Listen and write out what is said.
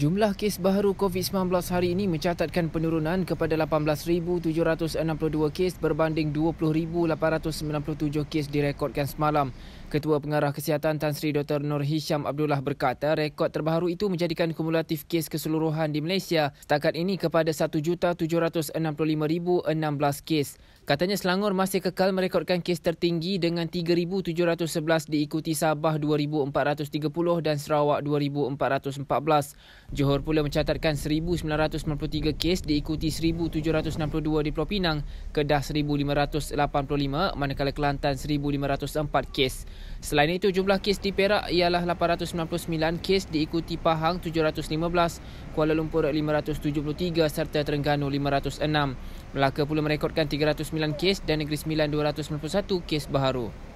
Jumlah kes baharu COVID-19 hari ini mencatatkan penurunan kepada 18,762 kes berbanding 20,897 kes direkodkan semalam. Ketua Pengarah Kesihatan Tan Sri Dr. Nur Hisham Abdullah berkata rekod terbaru itu menjadikan kumulatif kes keseluruhan di Malaysia setakat ini kepada 1,765,016 kes. Katanya Selangor masih kekal merekodkan kes tertinggi dengan 3,711 diikuti Sabah 2,430 dan Sarawak 2,414. Johor pula mencatatkan 1,993 kes diikuti 1,762 di Pulau Pinang, Kedah 1,585 manakala Kelantan 1,504 kes. Selain itu, jumlah kes di Perak ialah 899 kes diikuti Pahang 715, Kuala Lumpur 573 serta Terengganu 506. Melaka pula merekodkan 309 kes dan Negeri Sembilan 291 kes baharu.